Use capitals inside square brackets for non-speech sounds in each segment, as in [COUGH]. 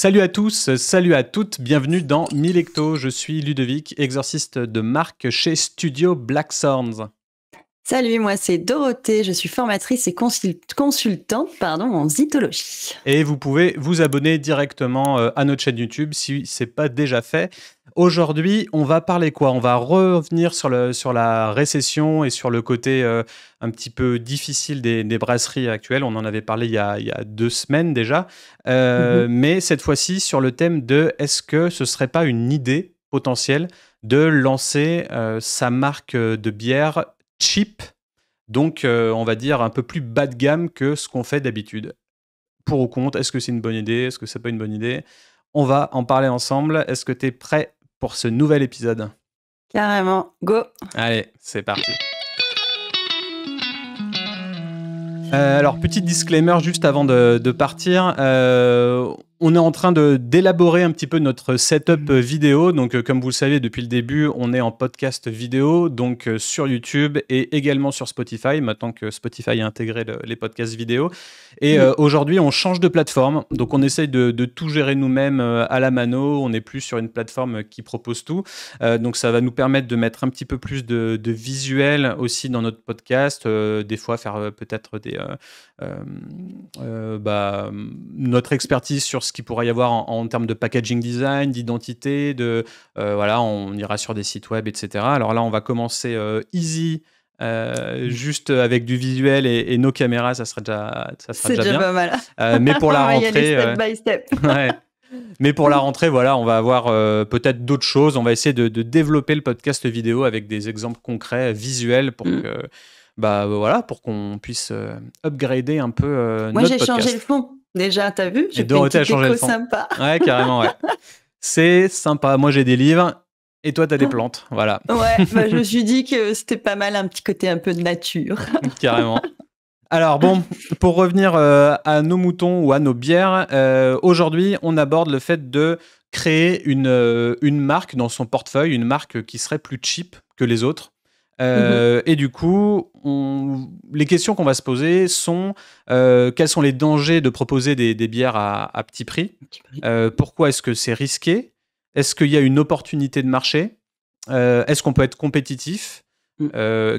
Salut à tous, salut à toutes, bienvenue dans Milecto. Je suis Ludovic, exorciste de marque chez Studio Black Salut, moi c'est Dorothée, je suis formatrice et consultante pardon, en zytologie. Et vous pouvez vous abonner directement euh, à notre chaîne YouTube si ce n'est pas déjà fait. Aujourd'hui, on va parler quoi On va revenir sur, le, sur la récession et sur le côté euh, un petit peu difficile des, brasseries actuelles. On en avait parlé il y a, il y a deux semaines déjà. Euh, mhm. Mais cette fois-ci, sur le thème de est-ce que ce ne serait pas une idée potentielle de lancer sa marque de bière cheap, donc euh, on va dire un peu plus bas de gamme que ce qu'on fait d'habitude. Pour ou contre, est-ce que c'est une bonne idée Est-ce que c'est pas une bonne idée On va en parler ensemble. Est-ce que tu es prêt pour ce nouvel épisode Carrément, go Allez, c'est parti euh, alors, petit disclaimer juste avant de, partir. Euh, on est en train d'élaborer un petit peu notre setup mm. vidéo. Donc, euh, comme vous le savez, depuis le début, on est en podcast vidéo, donc euh, sur YouTube et également sur Spotify, maintenant que Spotify a intégré les podcasts vidéo. Et mm. euh, aujourd'hui, on change de plateforme. Donc, on essaye de, tout gérer nous-mêmes à la mano. On n'est plus sur une plateforme qui propose tout. donc, ça va nous permettre de mettre un petit peu plus de, visuel aussi dans notre podcast. des fois, faire peut-être des bah, notre expertise sur ce qu'il pourrait y avoir en, termes de packaging design, d'identité, de euh, voilà, on ira sur des sites web, etc. Alors là, on va commencer euh, easy. Euh, juste avec du visuel et, nos caméras, ça serait déjà, ça sera déjà, bien. pas mal. [LAUGHS] [LAUGHS] mais pour la rentrée, Mais pour la rentrée, voilà, on va avoir peut-être d'autres choses. On va essayer de, développer le podcast vidéo avec des exemples concrets, visuels, pour mm. bah, voilà, pour qu'on puisse upgrader un peu notre podcast. Moi, j'ai changé le fond. Déjà, t'as vu J'ai fait une sympa. [LAUGHS] Ouais, carrément, ouais. C'est sympa. Moi, j'ai des livres et toi, t'as des plantes. Voilà. Ouais, [LAUGHS] bah, je me suis dit que c'était pas mal un petit côté un peu de nature. [LAUGHS] carrément. Alors bon, pour revenir euh, à nos moutons ou à nos bières, euh, aujourd'hui, on aborde le fait de créer une, euh, une marque dans son portefeuille, une marque qui serait plus cheap que les autres. Euh, mhm. Et du coup, les questions qu'on va se poser sont euh, quels sont les dangers de proposer des, bières à, petit prix, euh, Pourquoi est-ce que c'est risqué Est-ce qu'il y a une opportunité de marché Est-ce qu'on peut être compétitif mm.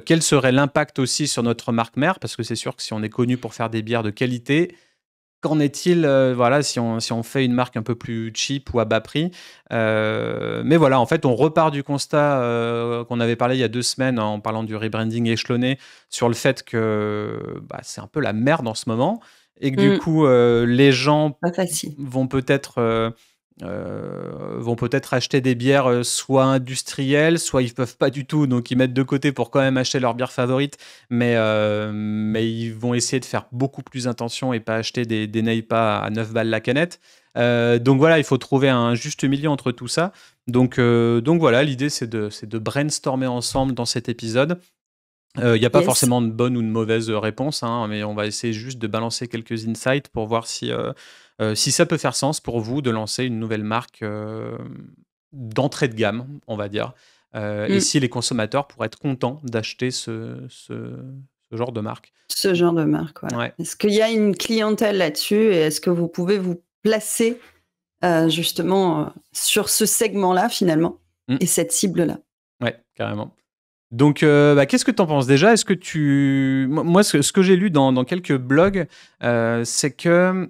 quel serait l'impact aussi sur notre marque mère Parce que c'est sûr que si on est connu pour faire des bières de qualité, Qu'en est-il, euh, voilà, si on, si on fait une marque un peu plus cheap ou à bas prix euh, Mais voilà, en fait, on repart du constat euh, qu'on avait parlé il y a deux semaines en parlant du rebranding échelonné sur le fait que bah, c'est un peu la merde en ce moment et que du mm. coup, les gens vont peut-être euh, vont peut-être acheter des bières euh, soit industrielles, soit ils peuvent pas du tout, donc ils mettent de côté pour quand même acheter leur bière favorite, mais, euh, mais ils vont essayer de faire beaucoup plus attention et pas acheter des, des Neipa à 9 balles la canette. donc voilà, il faut trouver un juste milieu entre tout ça. Donc, donc voilà, l'idée c'est de, de brainstormer ensemble dans cet épisode. Il y n'y a pas forcément de bonne ou de mauvaise réponse, hein, mais on va essayer juste de balancer quelques insights pour voir si, euh, si ça peut faire sens pour vous de lancer une nouvelle marque euh, d'entrée de gamme, on va dire, euh, et mmh. si les consommateurs pourraient être contents d'acheter ce, genre de marque. Ce genre de marque, voilà. Est-ce qu'il y a une clientèle là-dessus et est-ce que vous pouvez vous placer justement sur ce segment-là finalement mmh. et cette cible-là Ouais, carrément. Donc, bah, qu'est-ce que tu en penses déjà Est-ce que tu. Moi, ce que, j'ai lu dans, quelques blogs, c'est que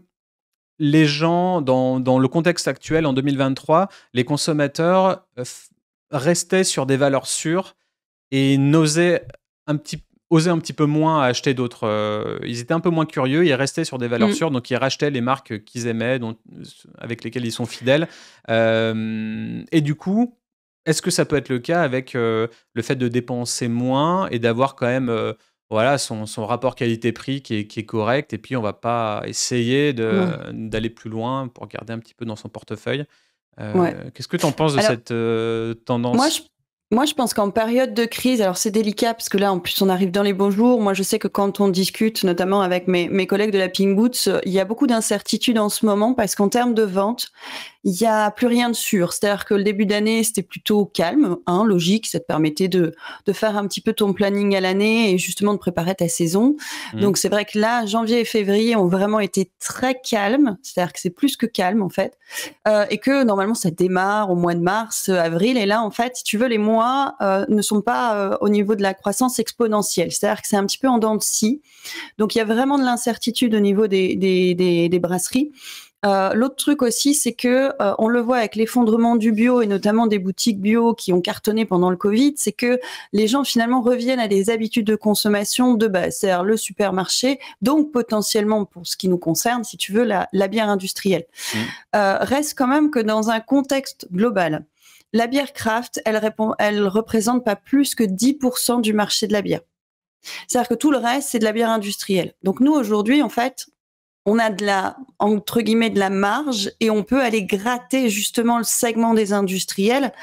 les gens, dans, le contexte actuel, en 2023, les consommateurs euh, restaient sur des valeurs sûres et n'osaient un petit un petit peu moins acheter d'autres. Euh, ils étaient un peu moins curieux, ils restaient sur des valeurs mm. sûres, donc ils rachetaient les marques qu'ils aimaient, euh, avec lesquelles ils sont fidèles. et du coup, est-ce que ça peut être le cas avec le fait de dépenser moins et d'avoir quand même voilà son, rapport qualité-prix qui est, qui est, correct. Et puis, on va pas essayer d'aller plus loin pour garder un petit peu dans son portefeuille. Euh, qu'est-ce que tu en penses de cette euh, tendance moi je, moi, je pense qu'en période de crise, alors c'est délicat parce que là, en plus, on arrive dans les bons jours. Moi, je sais que quand on discute, notamment avec mes, mes collègues de la Pink Boots, il y a beaucoup d'incertitudes en ce moment parce qu'en termes de vente, il n'y a plus rien de sûr. C'est-à-dire que le début d'année, c'était plutôt calme, hein, logique, ça te permettait de, de, faire un petit peu ton planning à l'année et justement de préparer ta saison. Mm. Donc c'est vrai que là, janvier et février ont vraiment été très calmes, c'est-à-dire que c'est plus que calme en fait, euh, et que normalement ça démarre au mois de mars, euh, avril, et là en fait, si tu veux, les mois euh, ne sont pas euh, au niveau de la croissance exponentielle, c'est-à-dire que c'est un petit peu en dents de scie. Donc il y a vraiment de l'incertitude au niveau des, des, des, des brasseries. Euh, l'autre truc aussi, c'est que euh, on le voit avec l'effondrement du bio et notamment des boutiques bio qui ont cartonné pendant le Covid, c'est que les gens finalement reviennent à des habitudes de consommation de base, c'est-à-dire le supermarché, donc potentiellement pour ce qui nous concerne, si tu veux, la, bière industrielle. Mmh. Euh, reste quand même que dans un contexte global, la bière craft, elle, répond, représente pas plus que 10% du marché de la bière. C'est-à-dire que tout le reste, c'est de la bière industrielle. Donc nous, aujourd'hui, en fait, on a de la, entre guillemets, de la marge et on peut aller gratter justement le segment des industriels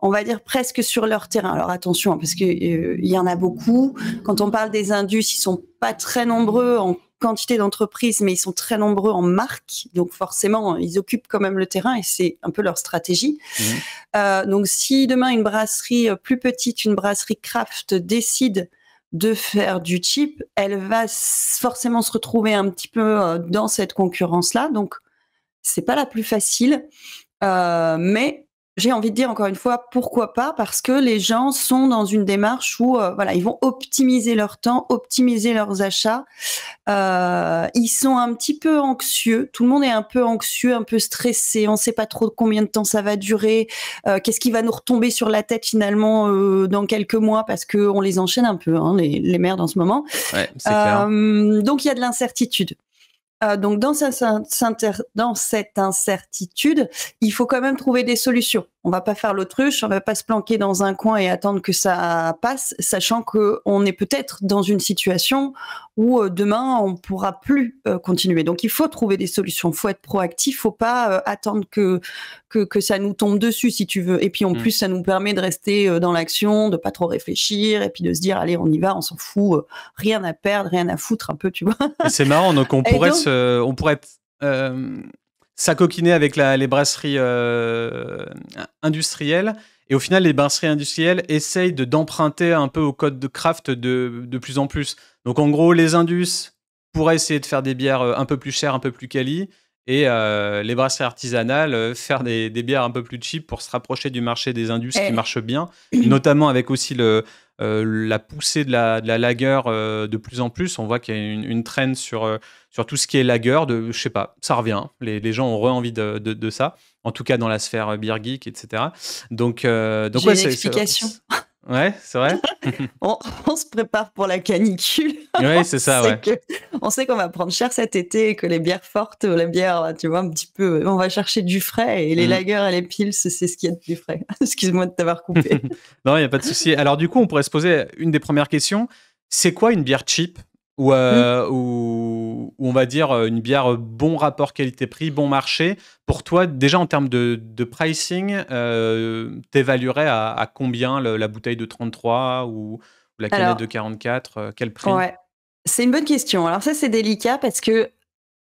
on va dire presque sur leur terrain. Alors attention, hein, parce qu'il euh, y en a beaucoup. Quand on parle des indus, ils sont pas très nombreux en quantité d'entreprises, mais ils sont très nombreux en marques. Donc forcément, ils occupent quand même le terrain et c'est un peu leur stratégie. Mmh. Euh, donc si demain une brasserie euh, plus petite, une brasserie craft décide de faire du chip, elle va forcément se retrouver un petit peu euh, dans cette concurrence-là. Donc, c'est pas la plus facile, euh, mais j'ai envie de dire encore une fois, pourquoi pas Parce que les gens sont dans une démarche où euh, voilà, ils vont optimiser leur temps, optimiser leurs achats. Euh, ils sont un petit peu anxieux. Tout le monde est un peu anxieux, un peu stressé. On ne sait pas trop combien de temps ça va durer. Euh, qu'est-ce qui va nous retomber sur la tête finalement euh, dans quelques mois Parce que on les enchaîne un peu, hein, les, les merdes en ce moment. Ouais, clair. donc il y a de l'incertitude. Euh, donc dans, cette, incertitude, il faut quand même trouver des solutions. On va pas faire l'autruche, on va pas se planquer dans un coin et attendre que ça passe, sachant qu'on est peut-être dans une situation où euh, demain on pourra plus euh, continuer. Donc il faut trouver des solutions, faut être proactif, faut pas euh, attendre que, que, ça nous tombe dessus si tu veux. Et puis en mm. plus ça nous permet de rester dans l'action, de pas trop réfléchir et puis de se dire allez on y va, on s'en fout, rien à perdre, rien à foutre un peu tu vois. C'est marrant donc on [LAUGHS] pourrait Se, on pourrait avec les brasseries industrielles et au final, les brasseries industrielles essayent d'emprunter un peu au code de craft de, de, plus en plus. Donc en gros, les indus pourraient essayer de faire des bières euh, un peu plus chères, un peu plus quali, et euh, les brasseries artisanales euh, faire des, bières un peu plus cheap pour se rapprocher du marché des indus eh. qui marche bien, notamment avec aussi le, euh, la poussée de la, lagueur euh, de plus en plus. On voit qu'il y a une, traîne sur, euh, sur tout ce qui est lagueur. De, je sais pas, ça revient. Hein. Les, gens ont re-envie de, ça. En tout cas, dans la sphère beer etc. Donc, donc J'ai une explication. Ouais, c'est vrai. [LAUGHS] on, se prépare pour la canicule. Oui, c'est [LAUGHS] ça, on sait qu'on va prendre cher cet été et que les bières fortes, les bières, tu vois, un petit peu, on va chercher du frais et les mm. lagers et les pils, c'est ce qu'il y a de plus frais. [LAUGHS] Excuse-moi de t'avoir coupé. non, il n'y a pas de souci. Alors, du coup, on pourrait se poser une des premières questions. C'est quoi une bière cheap euh, ou, ou, on va dire euh, une bière euh, bon rapport qualité-prix, bon marché, pour toi, déjà en termes de, pricing, euh, t'évaluerais à, combien la bouteille de 33 ou, la canette de 44 Quel prix C'est une bonne question. Alors ça, c'est délicat parce que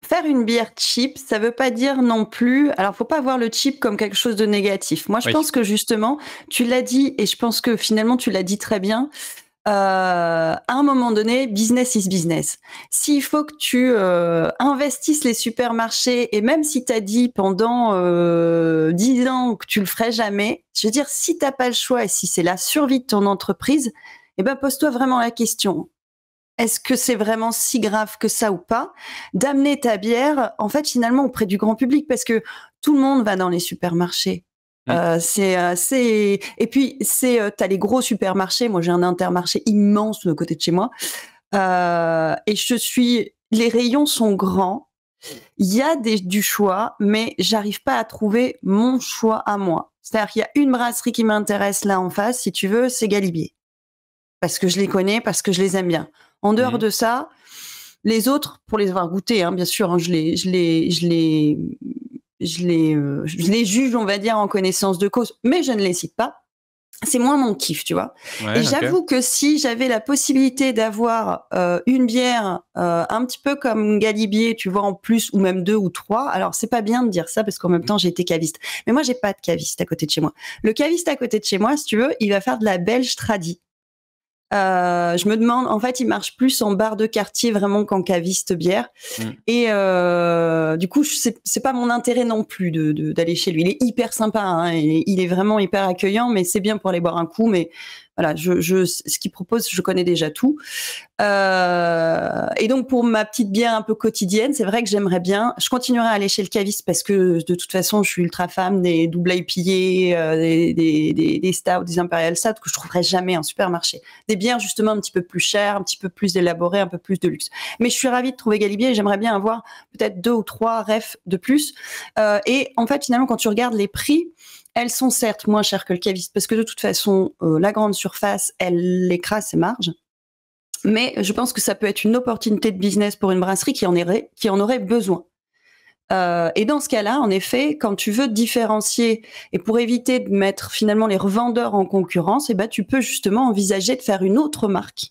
Faire une bière cheap, ça ne veut pas dire non plus. Alors, il faut pas voir le cheap comme quelque chose de négatif. Moi, je pense que justement, tu l'as dit, et je pense que finalement, tu l'as dit très bien. Euh, à un moment donné, business is business. S'il faut que tu euh, investisses les supermarchés, et même si tu as dit pendant euh, dix 10 ans que tu le ferais jamais, je veux dire, si tu t'as pas le choix et si c'est la survie de ton entreprise, eh ben pose-toi vraiment la question. Est-ce que c'est vraiment si grave que ça ou pas d'amener ta bière, en fait, finalement, auprès du grand public Parce que tout le monde va dans les supermarchés. Mm. Euh, euh, c'est et puis c'est euh, t'as les gros supermarchés. Moi j'ai un Intermarché immense de côté de chez moi et je suis les rayons sont grands. Il y a des, du choix, mais j'arrive pas à trouver mon choix à moi. C'est-à-dire qu'il y a une brasserie qui m'intéresse là en face, si tu veux, c'est Galibier. Parce que je les connais, parce que je les aime bien. En dehors mm. de ça, les autres, pour les avoir goûtés, hein, bien sûr, hein, je, les, je, les, je les euh, je les, juge, on va dire, en connaissance de cause, mais je ne les cite pas. C'est moins mon kiff, tu vois. et j'avoue que si j'avais la possibilité d'avoir euh, une bière euh, un petit peu comme Galibier, tu vois, en plus, ou même deux ou trois, alors c'est pas bien de dire ça parce qu'en même temps, j'ai été caviste. Mais moi, j'ai pas de caviste à côté de chez moi. Le caviste à côté de chez moi, si tu veux, il va faire de la belge tradie. Euh, je me demande, en fait, il marche plus en bar de quartier vraiment qu'en caviste bière. Mm. Et euh, du coup, c'est pas mon intérêt non plus d'aller de, d'aller chez lui. Il est hyper sympa, hein. il est vraiment hyper accueillant, mais c'est bien pour aller boire un coup. Mais voilà, je, ce qu'il propose, je connais déjà tout. Euh, et donc pour ma petite bière un peu quotidienne, c'est vrai que j'aimerais bien. Je continuerai à aller chez le Cavis parce que de toute façon, je suis ultra femme des double IPA, euh, des, des, des, des stouts, que je trouverais jamais en supermarché. Des bières justement un petit peu plus chères, un petit peu plus élaborées, un peu plus de luxe. Mais je suis ravie de trouver Galibier et j'aimerais bien avoir peut-être deux ou trois refs de plus. Euh, et en fait, finalement, quand tu regardes les prix, elles sont certes moins chères que le caviste parce que de toute façon, euh, la grande surface, elle écrase ses marges. Mais je pense que ça peut être une opportunité de business pour une brasserie qui en, aurait besoin. Euh, et dans ce cas-là, en effet, quand tu veux différencier et pour éviter de mettre finalement les revendeurs en concurrence, eh ben, tu peux justement envisager de faire une autre marque.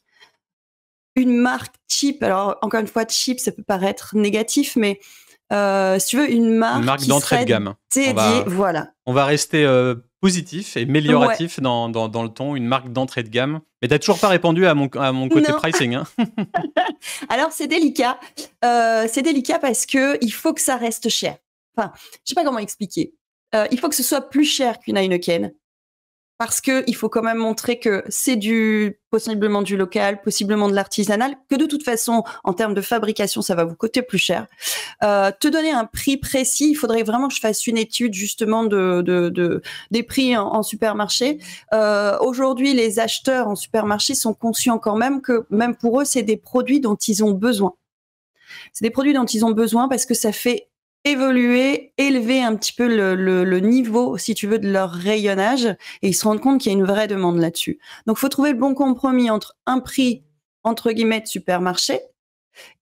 Une marque cheap, alors encore une fois, cheap, ça peut paraître négatif, mais euh, si tu veux, une marque, d'entrée de gamme. on va, voilà. On va rester euh, positif et amélioratif dans, le ton, une marque d'entrée de gamme. Mais t'as toujours pas répondu à mon, côté pricing. Hein. [LAUGHS] [LAUGHS] Alors c'est délicat. Euh, c'est délicat parce que il faut que ça reste cher. Enfin, je sais pas comment expliquer. il faut que ce soit plus cher qu'une Heineken parce que il faut quand même montrer que c'est du possiblement du local, possiblement de l'artisanal, que de toute façon en termes de fabrication ça va vous coûter plus cher. Euh, te donner un prix précis, il faudrait vraiment que je fasse une étude justement de, des prix en, supermarché. Euh, aujourd'hui, les acheteurs en supermarché sont conscients quand même que même pour eux c'est des produits dont ils ont besoin. C'est des produits dont ils ont besoin parce que ça fait évoluer, élever un petit peu le, niveau, si tu veux, de leur rayonnage. Et ils se rendent compte qu'il y a une vraie demande là-dessus. Donc, il faut trouver le bon compromis entre un prix, entre guillemets, de supermarché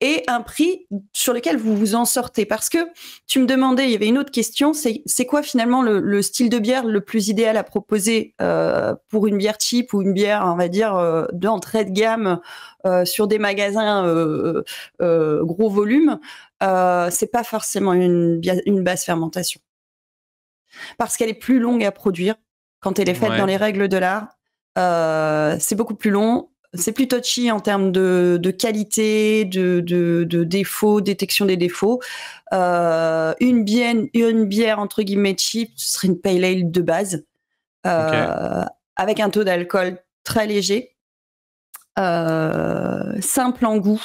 et un prix sur lequel vous vous en sortez. Parce que tu me demandais, il y avait une autre question, c'est quoi finalement le, style de bière le plus idéal à proposer euh, pour une bière cheap ou une bière, on va dire, euh, d'entrée de gamme euh, sur des magasins gros volume euh, c'est pas forcément une, une basse fermentation. Parce qu'elle est plus longue à produire quand elle est faite dans les règles de l'art. Euh, c'est beaucoup plus long. C'est plus touchy en termes de, de qualité, de, de, défauts, détection des défauts. Euh, une, bière, une bière, entre guillemets, cheap, ce serait une pale ale de base, avec un taux d'alcool très léger, simple en goût,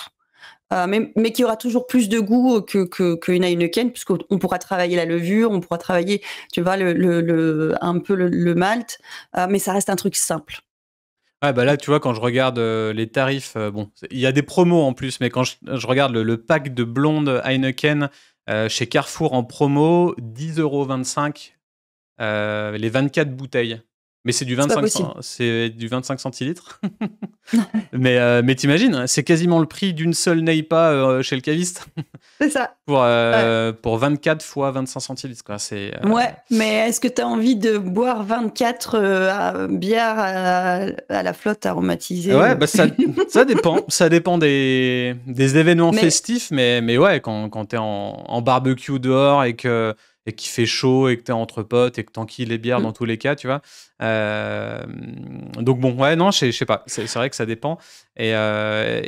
euh, mais, qui aura toujours plus de goût que qu'une Heineken, puisqu'on pourra travailler la levure, on pourra travailler, tu vois, un peu le, malt, euh, mais ça reste un truc simple. bah là, tu vois, quand je regarde euh, les tarifs, bon, il y a des promos en plus, mais quand je, regarde le, pack de blondes Heineken chez Carrefour en promo, 10,25 euros les 24 bouteilles. Mais c'est du 25, c'est du 25 centilitres. [LAUGHS] mais euh, mais t'imagines, hein, c'est quasiment le prix d'une seule Neipa euh, chez le caviste. c'est ça. [LAUGHS] Pour euh, pour 24 fois 25 centilitres C'est. Ouais, mais est-ce que t'as envie de boire 24 bières à, la flotte aromatisée Ouais, bah, [LAUGHS] ça, dépend, ça dépend des, événements festifs, mais mais ouais, quand quand t'es en, en barbecue dehors et que et qu'il fait chaud et que t'es entre potes et que t'enquilles les bières mm. dans tous les cas, tu vois. Euh, donc bon, ouais, non, je sais pas. C'est vrai que ça dépend. Et, euh,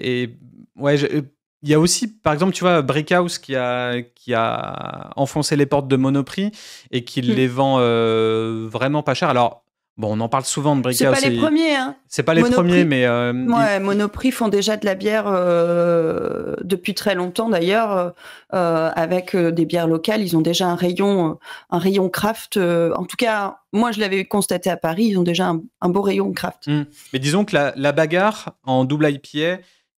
ouais, il y a aussi, par exemple, tu vois, Brickhouse qui a, qui a enfoncé les portes de Monoprix et qui mm. les vend euh, vraiment pas cher. Alors, Bon, on en parle souvent de Ce C'est pas les premiers, hein. C'est pas les premiers, mais. Euh, Monoprix font déjà de la bière euh, depuis très longtemps d'ailleurs, euh, avec des bières locales. Ils ont déjà un rayon, un rayon craft. en tout cas, moi je l'avais constaté à Paris, ils ont déjà un, beau rayon craft. Hmm. Mais disons que la, la, bagarre en double IPA,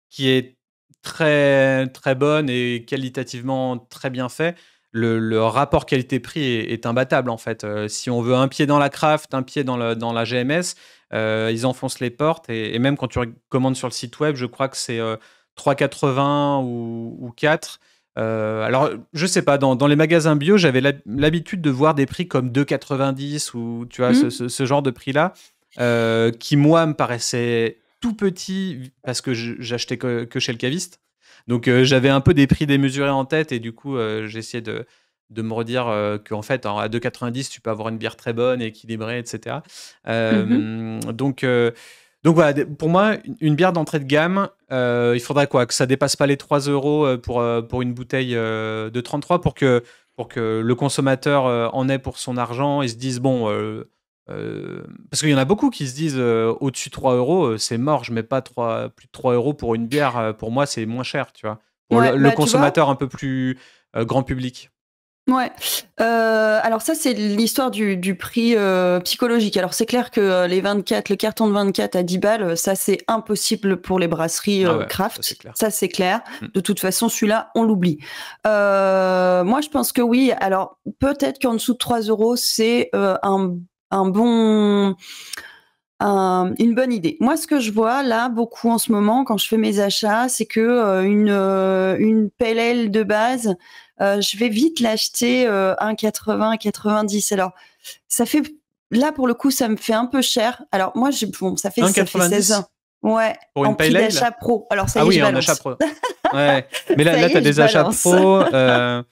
qui est très très bonne et qualitativement très bien faite, le, rapport qualité-prix est, imbattable en fait. Euh, si on veut un pied dans la craft, un pied dans, le, dans la GMS, euh, ils enfoncent les portes. Et, même quand tu commandes sur le site web, je crois que c'est 3,80 euh, ou, 4. alors, je sais pas, dans, les magasins bio, j'avais l'habitude de voir des prix comme 2,90 ou tu vois, ce, mmh. genre de prix-là, qui moi me paraissait tout petit parce que j'achetais que, que chez le caviste. Donc euh, j'avais un peu des prix démesurés en tête et du coup j'ai euh, j'essayais de, de me redire euh, qu'en fait à 2,90 tu peux avoir une bière très bonne, équilibrée, etc. Mmh donc donc voilà, pour moi, une bière d'entrée de gamme, il faudrait quoi Que ça dépasse pas les 3 euros pour, pour une bouteille de 33 pour que, pour que le consommateur en ait pour son argent et se dise, bon, euh, parce qu'il y en a beaucoup qui se disent euh, au-dessus de 3 euros, euh, c'est mort, je mets pas 3, plus de 3 euros pour une bière, pour moi c'est moins cher, tu vois. Pour le, bah, consommateur un peu plus grand public. Ouais. alors ça c'est l'histoire du, prix psychologique. Alors c'est clair que les 24, le carton de 24 à 10 balles, ça c'est impossible pour les brasseries ah craft. Ça c'est clair. clair. Mm. De toute façon celui-là on l'oublie. moi je pense que oui. Alors peut-être qu'en dessous de 3 euros c'est un un bon, une bonne idée. Moi, ce que je vois là beaucoup en ce moment quand je fais mes achats, c'est que euh, une, euh, une PLL de base, euh, je vais vite l'acheter 1,80, 90. Alors, ça fait là pour le coup, ça me fait un peu cher. Alors moi, j'ai bon, ça fait, 16 ans. Ouais, pour une en d'achat pro. Alors ça y ah oui, en achat pro. [LAUGHS] Ouais. Mais là, là tu as des achats pro.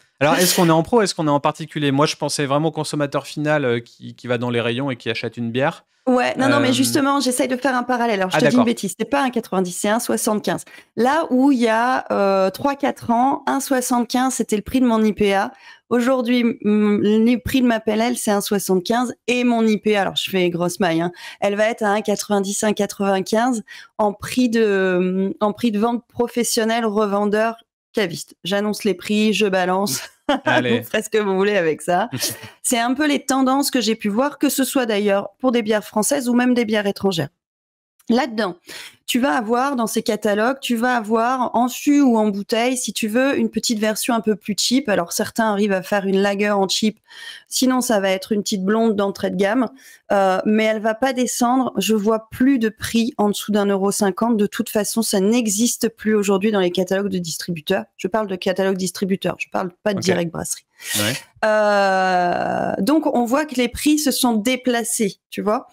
[LAUGHS] Alors, est-ce qu'on est en pro Est-ce qu'on est en particulier Moi, je pensais vraiment au consommateur final euh, qui, va dans les rayons et qui achète une bière. Ouais, non, non, mais euh, justement, j'essaye de faire un parallèle. Alors, je ah, te dis une bêtise, c'est pas un 90, c'est 75. Là où il y a 3-4 euh, ans, 1,75, c'était le prix de mon IPA. Aujourd'hui, le prix de ma PLL, c'est 1,75 et mon IPA, alors je fais grosse maille, hein, elle va être à 1,90, 1,95 en prix de en prix de vente professionnelle, revendeur caviste. J'annonce les prix, je balance. [LAUGHS] Allez. ferez ce que vous voulez avec ça. [LAUGHS] C'est un peu les tendances que j'ai pu voir, que ce soit d'ailleurs pour des bières françaises ou même des bières étrangères. Là-dedans, tu vas avoir dans ces catalogues, tu vas avoir en fût ou en bouteille, si tu veux, une petite version un peu plus cheap. Alors certains arrivent à faire une lager en cheap, sinon ça va être une petite blonde d'entrée de gamme, euh, mais elle va pas descendre. Je vois plus de prix en dessous d'un euro cinquante. De toute façon, ça n'existe plus aujourd'hui dans les catalogues de distributeurs. Je parle de catalogue distributeurs. je parle pas de direct brasserie. Euh, donc on voit que les prix se sont déplacés, tu vois.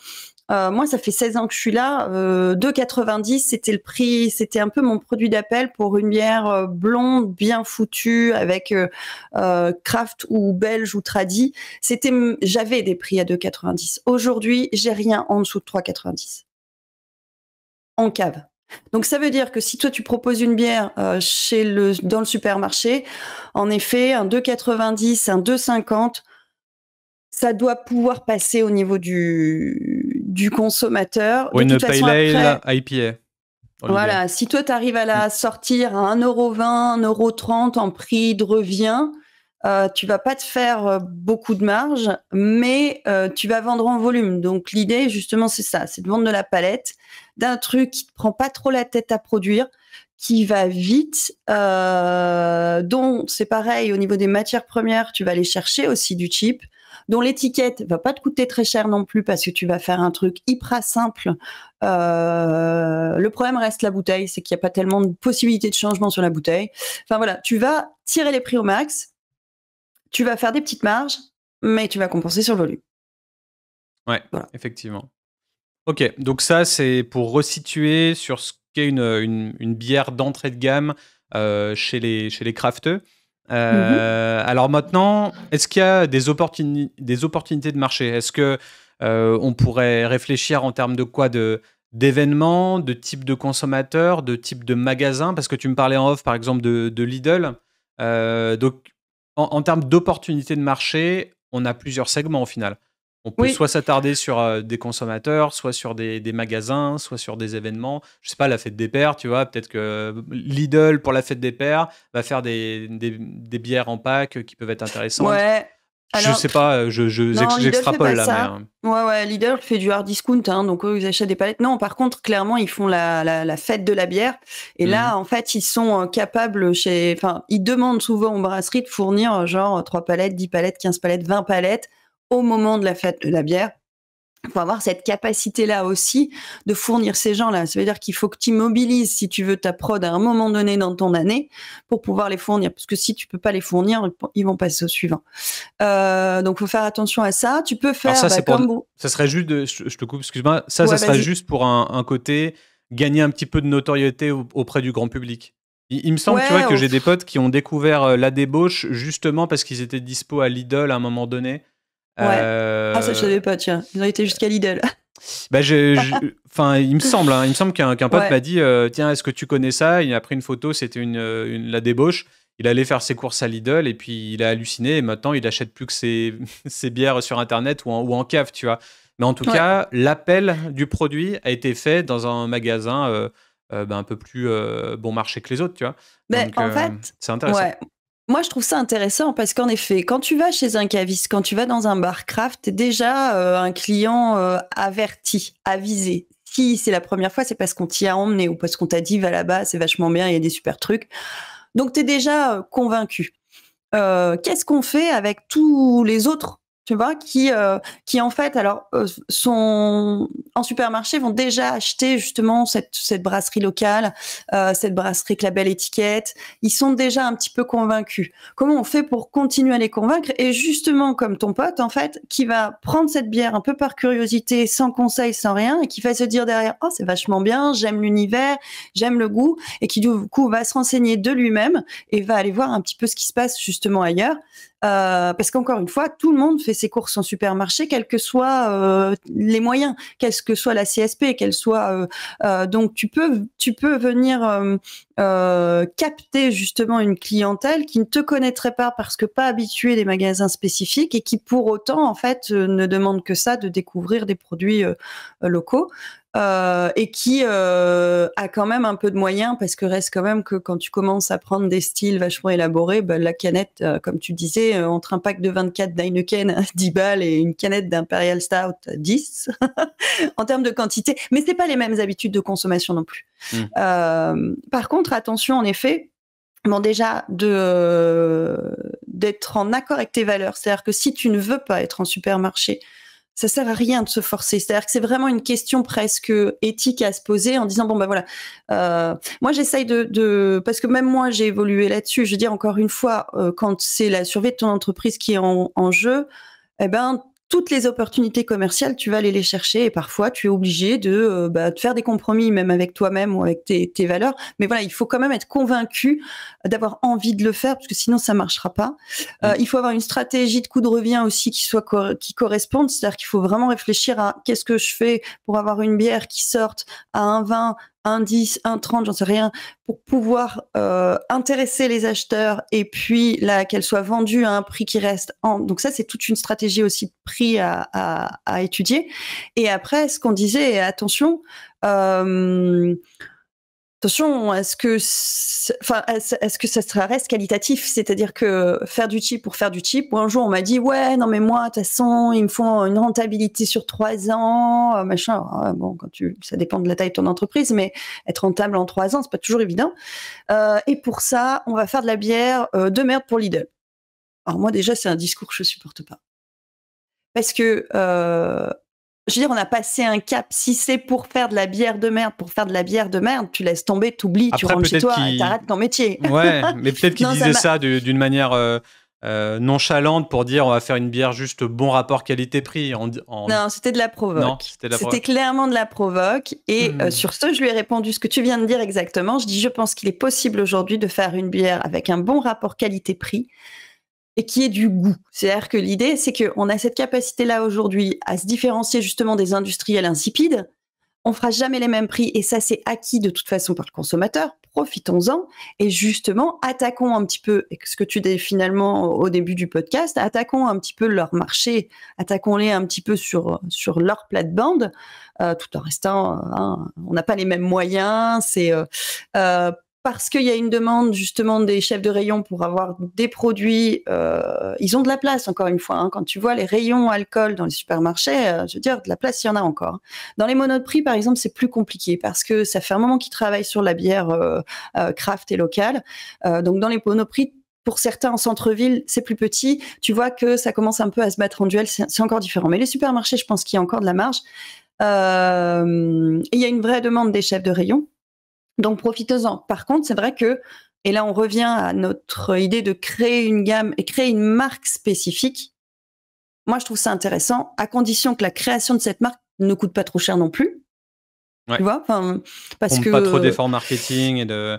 Euh, moi, ça fait 16 ans que je suis là. 2,90, euh, c'était le prix, c'était un peu mon produit d'appel pour une bière euh, blonde, bien foutue, avec craft ou belge ou tradi. C'était, j'avais des prix à 2,90. Aujourd'hui, j'ai rien en dessous de 3,90. En cave. Donc ça veut dire que si toi tu proposes une bière chez le, dans le supermarché, en effet, un 2,90, un 2,50, ça doit pouvoir passer au niveau du, du consommateur. Ou une pale IPA. Voilà, si toi, tu arrives à la sortir à 1,20€, 1,30€ en prix de revient, euh, tu vas pas te faire euh, beaucoup de marge, mais euh, tu vas vendre en volume. Donc l'idée, justement, c'est ça, c'est de vendre de la palette, d'un truc qui ne prend pas trop la tête à produire, qui va vite, dont c'est pareil au niveau des matières premières, tu vas aller chercher aussi du chip, dont l'étiquette va pas te coûter très cher non plus parce que tu vas faire un truc hyper simple. Euh, le problème reste la bouteille, c'est qu'il n'y a pas tellement de possibilités de changement sur la bouteille. Enfin voilà, tu vas tirer les prix au max, tu vas faire des petites marges, mais tu vas compenser sur le volume. Ouais, effectivement. Ok, donc ça c'est pour resituer sur ce qu'est une, une, bière d'entrée de gamme euh, chez les chez les crafteux. Euh, alors maintenant, est-ce qu'il y a des, opportunités, des opportunités de marché Est-ce que euh, on pourrait réfléchir en termes de quoi de d'événements, de type de consommateurs, de type de magasins Parce que tu me parlais en off, par exemple, de, de Lidl. Euh, donc, en, en termes d'opportunités de marché, on a plusieurs segments au final. On peut soit s'attarder sur euh, des consommateurs, soit sur des, magasins, soit sur des événements. Je ne sais pas, la fête des pères, tu vois, peut-être que euh, Lidl pour la fête des pères va faire des, des, bières en pack euh, qui peuvent être intéressantes. Ouais. Alors, je sais pas, j'extrapole là. Ouais, ouais, Lidl fait du hard discount, hein, donc eux, ils achètent des palettes. Non, par contre, clairement, ils font la, fête de la bière. Et là, mmh en fait, ils sont capables chez. Enfin, ils demandent souvent aux brasseries de fournir genre 3 palettes, 10 palettes, 15 palettes, 20 palettes au moment de la fête de la bière. Il faut avoir cette capacité-là aussi de fournir ces gens-là. Ça veut dire qu'il faut que tu mobilises, si tu veux, ta prod à un moment donné dans ton année pour pouvoir les fournir. Parce que si tu ne peux pas les fournir, ils vont passer au suivant. Euh, donc, faut faire attention à ça. Tu peux faire ça, bah, comme... ça serait juste, je te coupe, excuse-moi. Ça, ça serait juste pour un, côté gagner un petit peu de notoriété auprès du grand public. Il, me semble, tu vois, que j'ai des potes qui ont découvert euh, la débauche justement parce qu'ils étaient dispo à Lidl à un moment donné. Ah, euh, ça, je savais pas, tiens. Ils ont été jusqu'à Lidl. [LAUGHS] Bah, enfin, il me semble, hein, il me semble qu'un pote m'a dit, euh, tiens, est-ce que tu connais ça Il a pris une photo, c'était euh, une, la débauche. Il allait faire ses courses à Lidl et puis il a halluciné. Et maintenant, il n'achète plus que ses, [LAUGHS] ses bières sur Internet ou en, ou en, cave, tu vois. Mais en tout cas, l'appel du produit a été fait dans un magasin ben, un peu plus bon marché que les autres, tu vois. Mais ben, en fait, c'est intéressant. Moi, je trouve ça intéressant parce qu'en effet, quand tu vas chez un caviste, quand tu vas dans un bar craft, t'es déjà euh, un client euh, averti, avisé. Si c'est la première fois, c'est parce qu'on t'y a emmené ou parce qu'on t'a dit va là-bas, c'est vachement bien, il y a des super trucs. Donc, t'es déjà euh, convaincu. Qu'est-ce qu'on fait avec tous les autres tu vois, qui, euh, qui en fait, alors, euh, sont en supermarché, vont déjà acheter justement cette, cette brasserie locale, euh, cette brasserie que la belle étiquette. Ils sont déjà un petit peu convaincus. Comment on fait pour continuer à les convaincre Et justement, comme ton pote, en fait, qui va prendre cette bière un peu par curiosité, sans conseil, sans rien, et qui va se dire derrière, oh, c'est vachement bien, j'aime l'univers, j'aime le goût, et qui du coup va se renseigner de lui-même et va aller voir un petit peu ce qui se passe justement ailleurs. Euh, parce qu'encore une fois, tout le monde fait ses courses en supermarché, quels que soient euh, les moyens, quels que soit la CSP, quels soit. Euh, donc tu peux, tu peux venir capter justement une clientèle qui ne te connaîtrait pas parce que pas habituée des magasins spécifiques et qui pour autant en fait ne demande que ça de découvrir des produits locaux. Euh, et qui euh, a quand même un peu de moyens parce que reste quand même que quand tu commences à prendre des styles vachement élaborés, bah, la canette, euh, comme tu disais, entre un pack de 24 d'Heineken 10 balles et une canette d'Imperial Stout 10 [LAUGHS] en termes de quantité, mais ce n'est pas les mêmes habitudes de consommation non plus. Hmm. par contre, attention en effet, déjà, d'être en accord avec tes valeurs. C'est-à-dire que si tu ne veux pas être en supermarché, ça sert à rien de se forcer. C'est-à-dire que c'est vraiment une question presque éthique à se poser en disant bon ben voilà. Euh, moi j'essaye de, de, parce que même moi j'ai évolué là-dessus. Je veux dire encore une fois, euh, quand c'est la survie de ton entreprise qui est en, en jeu, eh ben toutes les opportunités commerciales, tu vas aller les chercher et parfois tu es obligé de, euh, bah, faire des compromis, même avec toi-même ou avec tes, valeurs. Mais voilà, il faut quand même être convaincu d'avoir envie de le faire parce que sinon ça marchera pas. Euh, mm. il faut avoir une stratégie de coût de revient aussi qui soit qui corresponde, c'est-à-dire qu'il faut vraiment réfléchir à qu'est-ce que je fais pour avoir une bière qui sorte à un vin 1,10, 1,30, j'en sais rien, pour pouvoir euh, intéresser les acheteurs et puis là qu'elle soit vendue à un prix qui reste. En... Donc ça, c'est toute une stratégie aussi de prix à, étudier. Et après, ce qu'on disait, attention. Euh, Attention, est-ce que, enfin, est-ce que ça reste qualitatif C'est-à-dire que faire du chip pour faire du chip. Ou un jour, on m'a dit ouais, non mais moi, de toute façon, il me faut une rentabilité sur trois ans, euh, machin. Ah, bon, quand tu, ça dépend de la taille de ton entreprise, mais être rentable en trois ans, c'est pas toujours évident. Euh, et pour ça, on va faire de la bière euh, de merde pour Lidl. Alors moi, déjà, c'est un discours que je supporte pas, parce que je veux dire, on a passé un cap. Si c'est pour faire de la bière de merde, pour faire de la bière de merde, tu laisses tomber, t'oublies, tu rentres chez toi, t'arrêtes ton métier. [LAUGHS] Ouais, mais peut-être qu'il disait ça, d'une manière non euh, euh, nonchalante pour dire on va faire une bière juste bon rapport qualité-prix. En... Non, c'était de la provoque. C'était clairement de la provoque. Et euh, hmm. sur ce, je lui ai répondu ce que tu viens de dire exactement. Je dis, je pense qu'il est possible aujourd'hui de faire une bière avec un bon rapport qualité-prix et qui est du goût. C'est-à-dire que l'idée, c'est qu'on a cette capacité-là aujourd'hui à se différencier justement des industriels insipides. On fera jamais les mêmes prix et ça, c'est acquis de toute façon par le consommateur. Profitons-en et justement, attaquons un petit peu ce que tu dis finalement au début du podcast, attaquons un petit peu leur marché, attaquons-les un petit peu sur, sur leur plate-bande, euh, tout en restant, hein, on n'a pas les mêmes moyens, c'est euh, euh, parce qu'il y a une demande justement des chefs de rayon pour avoir des produits, euh, ils ont de la place encore une fois. Hein. Quand tu vois les rayons alcool dans les supermarchés, euh, je veux dire, de la place, il y en a encore. Dans les monoprix, par exemple, c'est plus compliqué parce que ça fait un moment qu'ils travaillent sur la bière euh, craft et locale. donc dans les monoprix, pour certains en centre-ville, c'est plus petit. Tu vois que ça commence un peu à se battre en duel, c'est encore différent. Mais les supermarchés, je pense qu'il y a encore de la marge. Il y a une vraie demande des chefs de rayon donc profitez-en. Par contre, c'est vrai que, et là on revient à notre idée de créer une gamme et créer une marque spécifique, moi je trouve ça intéressant, à condition que la création de cette marque ne coûte pas trop cher non plus. Tu vois parce que, Pas trop d'efforts marketing et de...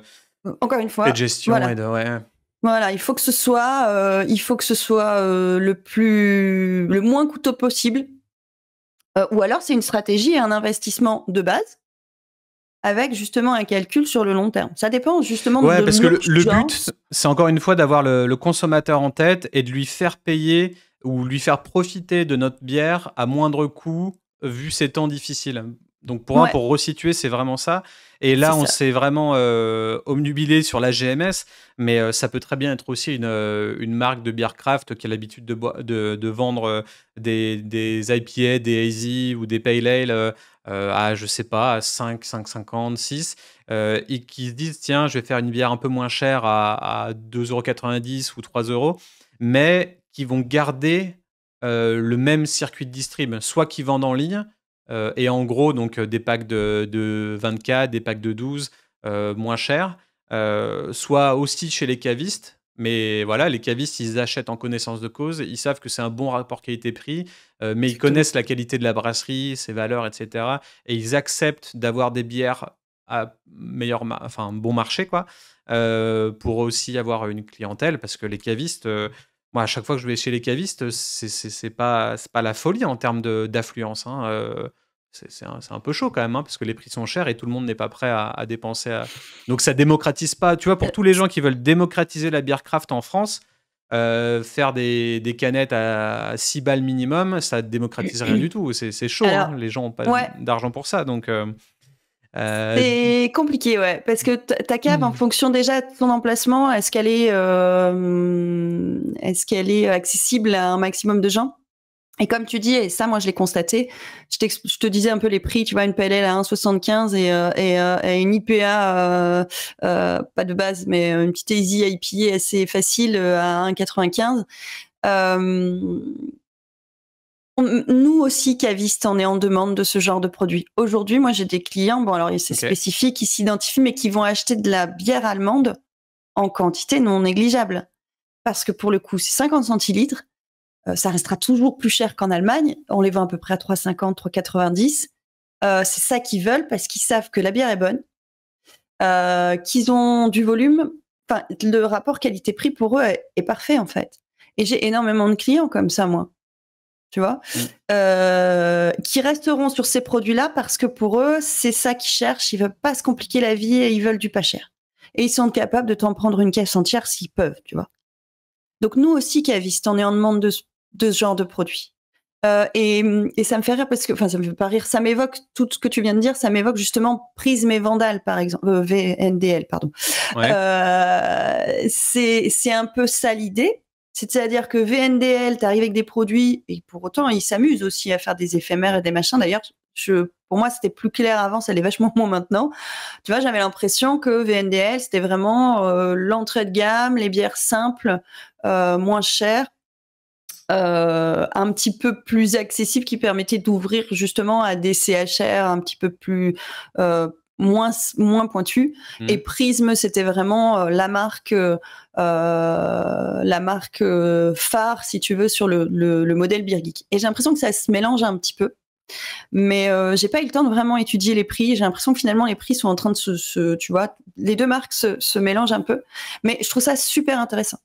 Encore une fois. gestion et de... Ouais. il faut que ce soit, euh, il faut que ce soit euh, le plus, le moins coûteux possible. Euh, ou alors c'est une stratégie et un investissement de base avec justement un calcul sur le long terme. Ça dépend justement ouais, de parce que le, but, c'est encore une fois d'avoir le, consommateur en tête et de lui faire payer ou lui faire profiter de notre bière à moindre coût vu ces temps difficiles. Donc pour un, pour resituer, c'est vraiment ça. Et là, on s'est vraiment euh, omnubilé sur la GMS, mais euh, ça peut très bien être aussi une, euh, une marque de bière craft qui a l'habitude de, de, vendre des, des, IPA, des AZ ou des Pale Ale euh, à, je sais pas, à 5, 50, 6, et qui se disent, tiens, je vais faire une bière un peu moins chère à, à euros ou 3 euros, mais qui vont garder euh, le même circuit de distrib, soit qui vendent en ligne, euh, et en gros, donc des packs de 24, des packs de 12, moins chers, soit aussi chez les cavistes, mais voilà, les cavistes, ils achètent en connaissance de cause, ils savent que c'est un bon rapport qualité-prix, euh, mais ils connaissent la qualité de la brasserie, ses valeurs, etc. Et ils acceptent d'avoir des bières à meilleur, enfin bon marché, quoi, euh, pour aussi avoir une clientèle, parce que les cavistes, euh, moi, à chaque fois que je vais chez les cavistes, c'est pas, pas la folie en termes d'affluence. Hein, c'est un, peu chaud quand même, hein, parce que les prix sont chers et tout le monde n'est pas prêt à, dépenser. Donc ça démocratise pas. Tu vois, pour euh. tous les gens qui veulent démocratiser la bière craft en France, euh, faire des, canettes à 6 balles minimum, ça démocratise rien du tout. C'est chaud, hein. les gens n'ont pas d'argent pour ça. Donc. Euh, c'est compliqué, ouais, parce que ta cave, en hmm. fonction déjà de ton emplacement, est-ce qu'elle est, est-ce qu'elle est accessible à un maximum de gens et comme tu dis, et ça, moi, je l'ai constaté, je, te disais un peu les prix, tu vois, une PLL à 1,75 euh, euh, et, une IPA, euh, pas de base, mais une petite Easy IPA assez facile à 1,95. nous aussi, Caviste, on est en demande de ce genre de produit. Aujourd'hui, moi, j'ai des clients, bon, alors c'est spécifique, qui s'identifient, mais qui vont acheter de la bière allemande en quantité non négligeable. Parce que pour le coup, c'est 50 centilitres euh, ça restera toujours plus cher qu'en Allemagne. On les vend à peu près à 3,50, 3,90. Euh, c'est ça qu'ils veulent parce qu'ils savent que la bière est bonne, euh, qu'ils ont du volume. le rapport qualité-prix pour eux est, parfait en fait. Et j'ai énormément de clients comme ça, moi. Tu vois mm. Qui resteront sur ces produits-là parce que pour eux, c'est ça qu'ils cherchent. Ils ne veulent pas se compliquer la vie et ils veulent du pas cher. Et ils sont capables de t'en prendre une caisse entière s'ils peuvent, tu vois. Donc nous aussi, cavistes, on est en demande de, de ce genre de produit. Euh, et, et, ça me fait rire parce que, enfin, ça me fait pas rire, ça m'évoque tout ce que tu viens de dire, ça m'évoque justement Prisme et Vandal, par exemple, euh, VNDL, pardon. Euh, c'est un peu ça l'idée. C'est-à-dire que VNDL, tu arrives avec des produits et pour autant, ils s'amusent aussi à faire des éphémères et des machins. D'ailleurs, je, pour moi, c'était plus clair avant, ça l'est vachement moins maintenant. Tu vois, j'avais l'impression que VNDL, c'était vraiment l'entrée de gamme, les bières simples, moins chères euh, un petit peu plus accessible qui permettait d'ouvrir justement à des CHR un petit peu plus euh, moins moins pointu mmh. et Prisme c'était vraiment euh, la marque la marque phare si tu veux sur le, modèle Birgit et j'ai l'impression que ça se mélange un petit peu mais j'ai pas eu le temps de vraiment étudier les prix j'ai l'impression que finalement les prix sont en train de se, tu vois les deux marques se mélangent un peu mais je trouve ça super intéressant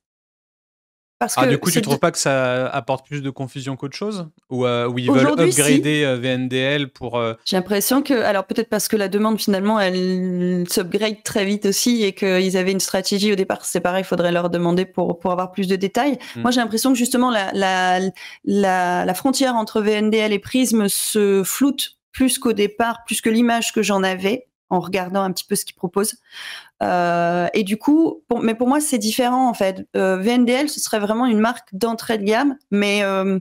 ah, du coup, tu ne trouves pas que ça apporte plus de confusion qu'autre chose Ou euh, ils veulent upgrader euh, VNDL pour. Euh, j'ai l'impression que. Alors, peut-être parce que la demande, finalement, elle s'upgrade très vite aussi et qu'ils avaient une stratégie au départ c'est pareil il faudrait leur demander pour, pour avoir plus de détails. Hmm. Moi, j'ai l'impression que justement, la, la, la, la frontière entre VNDL et Prism se floute plus qu'au départ, plus que l'image que j'en avais en regardant un petit peu ce qu'ils proposent. Euh, et du coup, mais pour moi, c'est différent en fait. Euh, VNDL, ce serait vraiment une marque d'entrée de gamme, mais euh,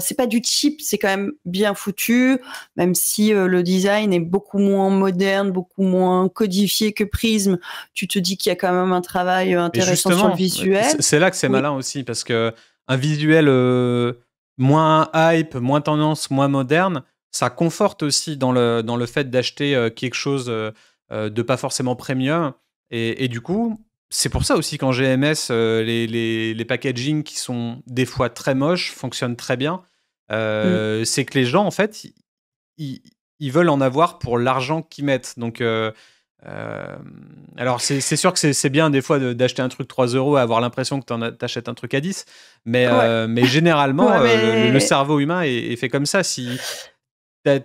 c'est pas du type. c'est quand même bien foutu, même si le design est beaucoup moins moderne, beaucoup moins codifié que Prism. Tu te dis qu'il y a quand même un travail intéressant sur visuel. C'est là que c'est malin aussi, parce que un visuel moins hype, moins tendance, moins moderne ça conforte aussi dans le, dans le fait d'acheter euh, quelque chose euh, euh, de pas forcément premium. Et, et du coup, c'est pour ça aussi qu'en GMS, les, les, les packagings qui sont des fois très moches fonctionnent très bien. Mm. C'est que les gens, en fait, ils, veulent en avoir pour l'argent qu'ils mettent. Donc, alors, c'est sûr que c'est bien des fois d'acheter un truc 3 euros et avoir l'impression que tu achètes un truc à 10, mais, mais généralement, le, cerveau humain est, fait comme ça. Si,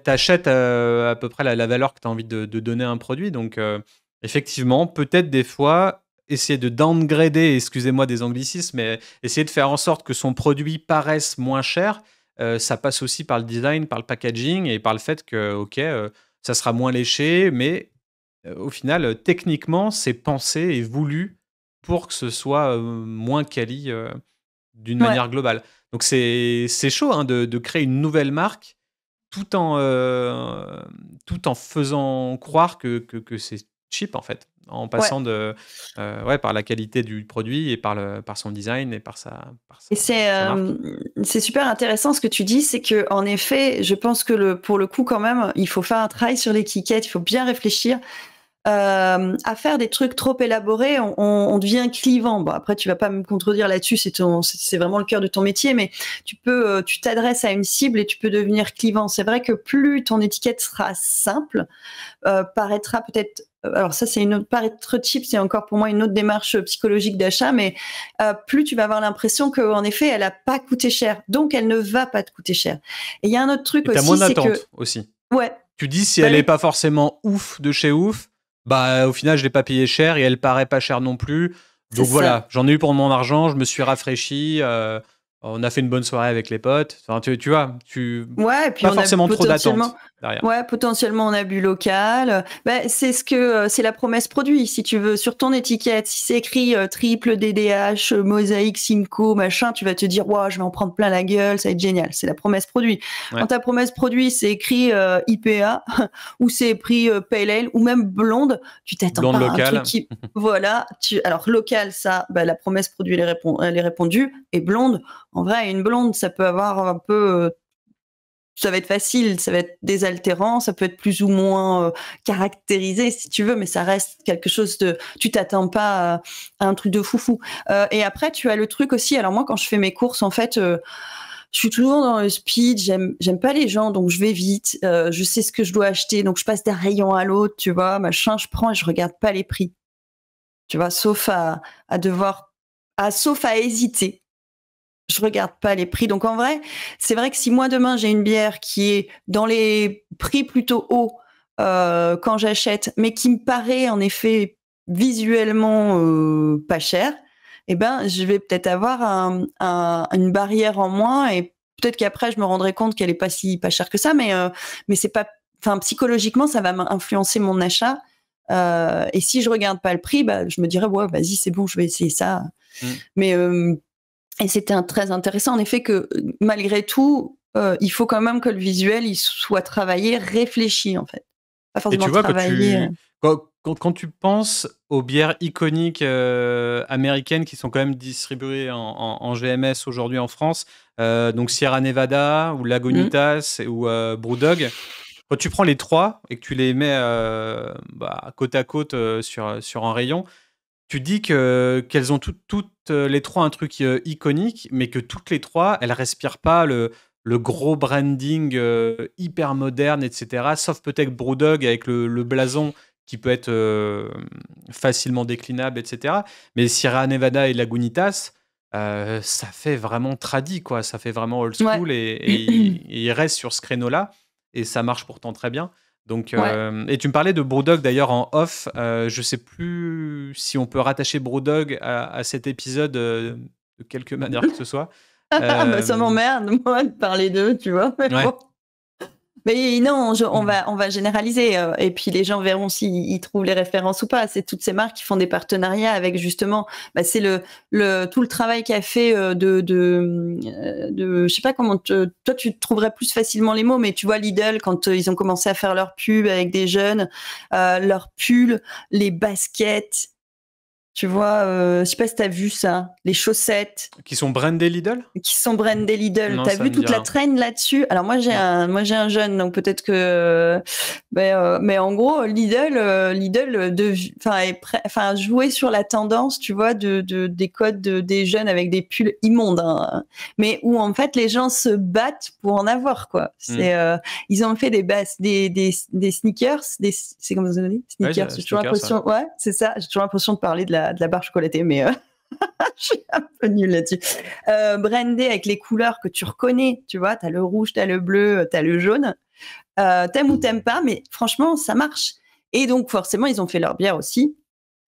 t'achètes à, euh, à peu près la, valeur que tu as envie de, donner à un produit. Donc, euh, effectivement, peut-être des fois, essayer de downgrader, excusez-moi des anglicismes, mais essayer de faire en sorte que son produit paraisse moins cher, euh, ça passe aussi par le design, par le packaging et par le fait que, OK, ça sera moins léché, mais au final, techniquement, c'est pensé et voulu pour que ce soit moins quali d'une manière globale. Donc, c'est chaud hein, de, créer une nouvelle marque tout en, euh, tout en faisant croire que, que, c'est cheap en fait, en passant de, euh, ouais, par la qualité du produit et par, le, par son design et par sa. c'est, euh, c'est super intéressant ce que tu dis, c'est que en effet, je pense que le, pour le coup, quand même, il faut faire un travail sur l'étiquette, il faut bien réfléchir. Euh, à faire des trucs trop élaborés, on, devient clivant. Bon, après, tu vas pas me contredire là-dessus, c'est, vraiment le cœur de ton métier, mais tu peux, euh, tu t'adresses à une cible et tu peux devenir clivant. C'est vrai que plus ton étiquette sera simple, euh, paraîtra peut-être alors ça c'est une autre paraître cheap, c'est encore pour moi une autre démarche psychologique d'achat, mais plus tu vas avoir l'impression que en effet elle a pas coûté cher, donc elle ne va pas te coûter cher. Et il y a un autre truc et aussi, c'est moins aussi. Ouais. Tu dis si bah elle n'est pas forcément ouf de chez ouf, bah euh, au final je l'ai pas payé cher et elle paraît pas chère non plus. Donc voilà, j'en ai eu pour mon argent, je me suis rafraîchi. Euh, on a fait une bonne soirée avec les potes. tu, tu vois, tu ouais, puis pas forcément trop d'attente. Ouais, potentiellement a bu local. Bah, c'est ce que euh, c'est la promesse produit. Si tu veux, sur ton étiquette, si c'est écrit euh, triple DDH, euh, mosaïque, Simco, machin, tu vas te dire, je vais en prendre plein la gueule, ça va être génial. C'est la promesse produit. Quand ta promesse produit, c'est écrit IPA [LAUGHS] ou c'est écrit Pale Ale ou même blonde, tu t'attends pas à un truc qui... [LAUGHS] voilà. Tu... Alors local, ça, bah, la promesse produit, elle répond... elle est répondue. Et blonde, en vrai, une blonde, ça peut avoir un peu ça va être facile, ça va être désaltérant, ça peut être plus ou moins euh, caractérisé si tu veux, mais ça reste quelque chose de. Tu t'attends pas à, un truc de foufou. Euh, et après, tu as le truc aussi. Alors moi, quand je fais mes courses, en fait. Euh, je suis toujours dans le speed, j'aime j'aime pas les gens, donc je vais vite, je sais ce que je dois acheter, donc je passe d'un rayon à l'autre, tu vois, machin, je prends et je regarde pas les prix. Tu vois, sauf à, à devoir, à, sauf à hésiter je regarde pas les prix. Donc en vrai, c'est vrai que si moi demain j'ai une bière qui est dans les prix plutôt hauts euh, quand j'achète, mais qui me paraît en effet visuellement euh, pas chère, et eh ben je vais peut-être avoir une barrière en moins et peut-être qu'après je me rendrai compte qu'elle est pas si pas chère que ça, mais euh, mais c'est pas, enfin psychologiquement ça va influencer mon achat. et si je regarde pas le prix, bah, je me dirais ouais, vas-y c'est bon, je vais essayer ça. Mmh. Mais et c'était très intéressant, en effet, que malgré tout, euh, il faut quand même que le visuel il soit travaillé, réfléchi, en fait. Pas forcément Et tu vois, Quand tu... Euh. Quand, tu penses aux bières iconiques euh, américaines qui sont quand même distribuées en, GMS aujourd'hui en France, donc Sierra Nevada ou Lagunitas mmh. ou Brewdog, quand tu prends les trois et que tu les mets bah, côte à côte sur, sur un rayon, tu dis que qu'elles ont toutes euh, les trois un truc euh, iconique, mais que toutes les trois, elles respirent pas le, gros branding euh, hyper moderne, etc. Sauf peut-être Broodog avec le, blason qui peut être facilement déclinable, etc. Mais Sierra Nevada et Lagunitas, ça fait vraiment tradi, quoi. Ça fait vraiment old school et, et, et, [CLEARS THROAT] il reste sur ce créneau-là et ça marche pourtant très bien. Euh, et tu me parlais de Brodog d'ailleurs en off. Euh, je ne sais plus si on peut rattacher Brodog à, cet épisode euh, de quelque [LAUGHS] manière que ce soit. [LAUGHS] ça m'emmerde, moi, de parler d'eux, tu vois. Mais non, on, mm. va, on va généraliser. Euh, et puis les gens verront s'ils trouvent les références ou pas. C'est toutes ces marques qui font des partenariats avec justement. Bah, c'est le, le, tout le travail qu'a fait euh, de. de, euh, de je sais pas comment. toi, tu trouverais plus facilement les mots, mais tu vois, Lidl, quand ils ont commencé à faire leur pub avec des jeunes, leurs pulls, les baskets, tu vois, euh, je sais pas si t'as vu ça, les chaussettes. Qui sont brandées Lidl Qui sont brandées Lidl. T'as vu toute la traîne là-dessus Alors moi j'ai un, moi j'ai un jeune, donc peut-être que, mais, euh, mais, en gros Lidl, euh, Lidl euh, de, enfin jouer sur la tendance, tu vois, de, de des codes des jeunes avec des pulls immondes, hein. mais où en fait les gens se battent pour en avoir quoi. Mm. C'est, ils ont fait des des, des, sneakers, des, c'est comme vous avez dit, sneakers. j'ai toujours l'impression, ouais, c'est ça. J'ai toujours l'impression de parler de la de la barre chocolatée, mais euh, [LAUGHS] je suis un peu nulle là-dessus. Euh, brandé avec les couleurs que tu reconnais, tu vois, t'as le rouge, t'as le bleu, t'as le jaune. Euh, t'aimes ou t'aimes pas, mais franchement, ça marche. Et donc, forcément, ils ont fait leur bière aussi.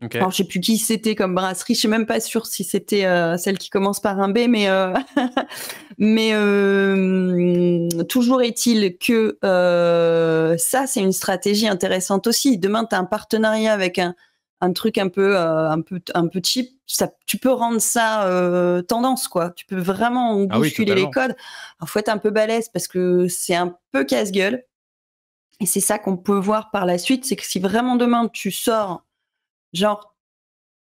Okay. Alors, je sais plus qui c'était comme brasserie. Je suis même pas sûre si c'était celle qui commence par un B, mais [LAUGHS] mais toujours est-il que ça, c'est une stratégie intéressante aussi. Demain, tu as un partenariat avec un, un truc un peu euh, un peu un peu cheap ça tu peux rendre ça euh, tendance quoi tu peux vraiment ah bousculer les codes il faut être un peu balèze parce que c'est un peu casse-gueule et c'est ça qu'on peut voir par la suite c'est que si vraiment demain tu sors genre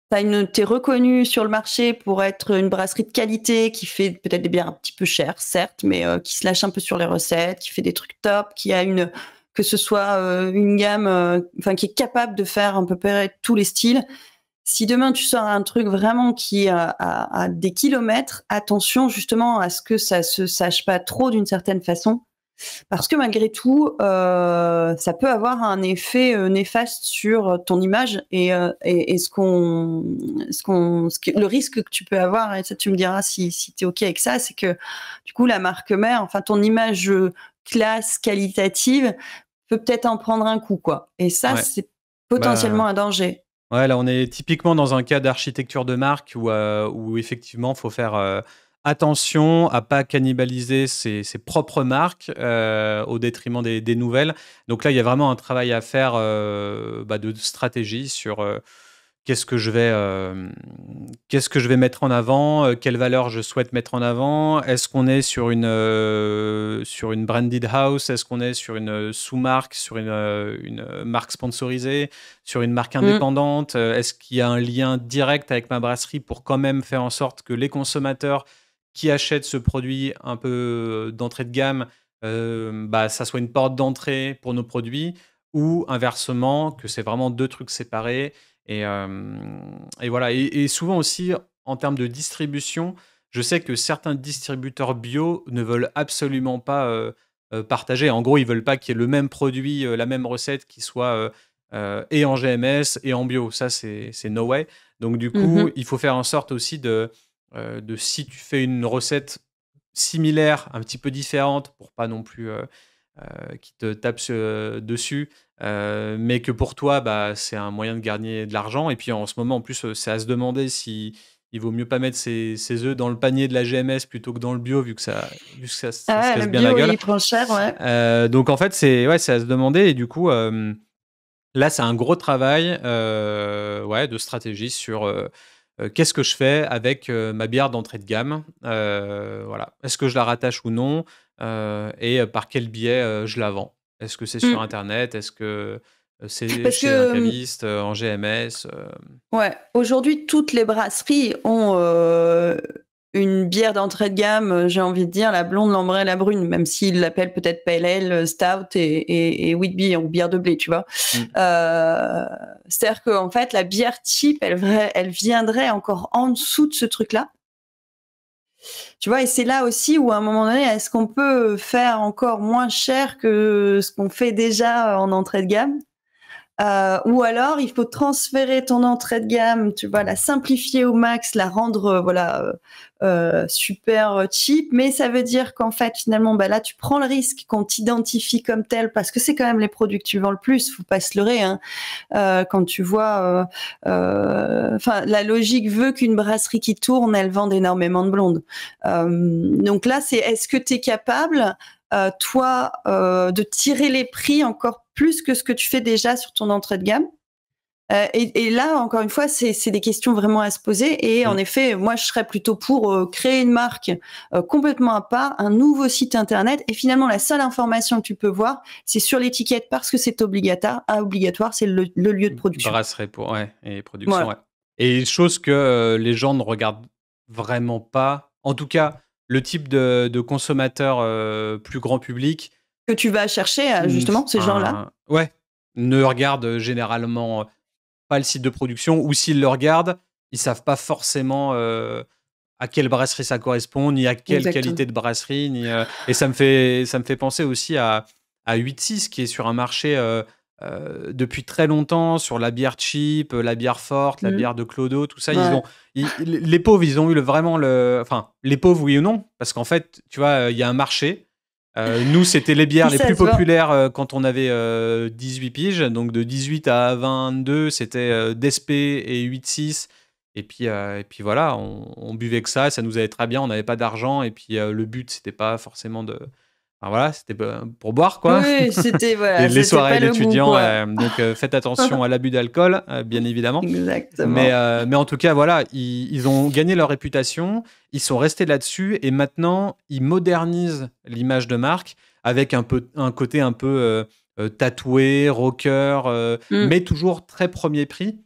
t'es reconnu sur le marché pour être une brasserie de qualité qui fait peut-être des bières un petit peu chères certes mais euh, qui se lâche un peu sur les recettes qui fait des trucs top qui a une que ce soit euh, une gamme euh, enfin qui est capable de faire un peu près tous les styles. Si demain tu sors un truc vraiment qui a, des kilomètres, attention justement à ce que ça se sache pas trop d'une certaine façon, parce que malgré tout, euh, ça peut avoir un effet néfaste sur ton image et, et, ce qu'on, ce qu'on, le risque que tu peux avoir. Et ça, tu me diras si, si tu es ok avec ça, c'est que du coup la marque mère, enfin ton image classe qualitative peut peut-être en prendre un coup, quoi. Et ça, c'est potentiellement bah, un danger. Ouais, là, on est typiquement dans un cas d'architecture de marque où, euh, effectivement, il faut faire euh, attention à pas cannibaliser ses, propres marques euh, au détriment des, nouvelles. Donc là, il y a vraiment un travail à faire bah, de stratégie sur qu'est-ce que je vais euh, que je vais mettre en avant, euh, quelle valeur je souhaite mettre en avant, est-ce qu'on est sur une euh, sur une branded house, est-ce qu'on est sur une sous-marque, sur une, marque sponsorisée, sur une marque mm. indépendante, est-ce qu'il y a un lien direct avec ma brasserie pour quand même faire en sorte que les consommateurs qui achètent ce produit un peu d'entrée de gamme, bah, ça soit une porte d'entrée pour nos produits ou inversement que c'est vraiment deux trucs séparés euh, et, voilà. Et, souvent aussi, en termes de distribution, je sais que certains distributeurs bio ne veulent absolument pas euh, euh, partager. En gros, ils veulent pas qu'il y ait le même produit, la même recette qui soit et en GMS et en bio. Ça, c'est no way. Donc, du coup, mmh il faut faire en sorte aussi de, de si tu fais une recette similaire, un petit peu différente, pour pas non plus euh, qui te tape euh, dessus, euh, mais que pour toi, bah, c'est un moyen de gagner de l'argent. Et puis en ce moment, en plus, c'est à se demander si il vaut mieux pas mettre ses, œufs dans le panier de la GMS plutôt que dans le bio, vu que ça, vu que ça, se ah casse bien la gueule. cher, ouais. donc en fait, c'est ouais, à se demander. Et du coup, là, c'est un gros travail ouais, de stratégie sur qu'est-ce que je fais avec ma bière d'entrée de gamme. voilà. Est-ce que je la rattache ou non euh, et euh, par quel biais euh, je la vends. Est-ce que c'est sur mmh. Internet Est-ce que c'est chez un mmh en GMS Ouais, aujourd'hui, toutes les brasseries ont une bière d'entrée de gamme, j'ai envie de dire, la blonde, l'ambrée, la brune, même s'ils l'appellent peut-être pale stout et, Whitby, ou bière de blé, tu vois. Mmh. C'est-à-dire qu'en fait, la bière type, elle, elle viendrait encore en dessous de ce truc-là. Tu vois, et c'est là aussi où à un moment donné, est-ce qu'on peut faire encore moins cher que ce qu'on fait déjà euh, en entrée de gamme euh, ou alors, il faut transférer ton entrée de gamme, tu vois, la simplifier au max, la rendre euh, voilà euh, euh super euh, cheap. Mais ça veut dire qu'en fait, finalement, bah là, tu prends le risque qu'on t'identifie comme tel parce que c'est quand même les produits que tu vends le plus. Faut pas se leurrer. Hein. quand tu vois, enfin, la logique veut qu'une brasserie qui tourne, elle vende énormément de blondes. donc là, c'est est-ce que tu es capable euh, toi, euh, de tirer les prix encore plus que ce que tu fais déjà sur ton entrée de gamme. Euh, et, là, encore une fois, c'est des questions vraiment à se poser. Et mm. en effet, moi, je serais plutôt pour créer une marque complètement à part, un nouveau site internet. Et finalement, la seule information que tu peux voir, c'est sur l'étiquette parce que c'est obligatoire. Ah, obligatoire, c'est le, lieu de mm. production. Brasserie pour, ouais, et production, ouais. Et chose que les gens ne regardent vraiment pas. En tout cas, le type de, consommateur euh, plus grand public. Que tu vas chercher, euh, justement, ces gens-là Ouais, ne regardent euh, généralement pas le site de production, ou s'ils le regardent, ils ne savent pas forcément à quelle brasserie ça correspond, ni à quelle qualité de brasserie. et ça me, fait, ça me fait penser aussi à, à 8-6, qui est sur un marché euh, depuis très longtemps sur la bière cheap, euh, la bière forte, la mm. bière de Clodo, tout ça. Ils ont, les pauvres, ils ont eu vraiment le. Enfin, les pauvres, oui ou non Parce qu'en fait, tu vois, euh, il y a un marché. nous, c'était les bières [LAUGHS] les plus populaires quand on avait 18 piges. Donc, de 18 à 22, c'était Despé et 8-6. Et puis, et puis voilà, on, buvait que ça. Ça nous allait très bien. On n'avait pas d'argent. Et puis, le but, c'était pas forcément de voilà, c'était euh, pour boire, quoi. Oui, c'était [LAUGHS] les soirées d'étudiants. Euh, donc euh, faites attention à l'abus d'alcool, bien évidemment. Exactement. Mais, mais en tout cas, voilà, ils, ont gagné leur réputation, ils sont restés là-dessus et maintenant ils modernisent l'image de marque avec un, peu, un côté un peu tatoué, rocker, mm. mais toujours très premier prix.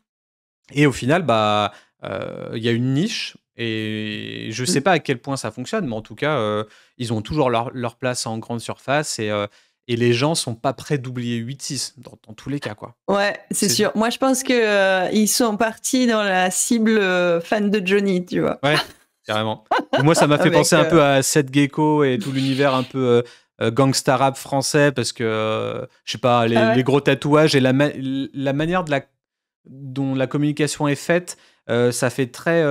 Et au final, bah, il y a une niche et je mmh. sais pas à quel point ça fonctionne, mais en tout cas, euh, ils ont toujours leur, leur, place en grande surface et, euh, et les gens sont pas prêts d'oublier 8-6 dans, tous les cas. quoi. Ouais, c'est sûr. Moi, je pense qu'ils euh, ils sont partis dans la cible fan de Johnny, tu vois. Ouais, [LAUGHS] carrément. Moi, ça m'a fait penser un peu à Seth Gecko et tout l'univers un peu gangsta rap français parce que, je sais pas, ah les, gros tatouages et la, la manière de la, dont la communication est faite, ça fait très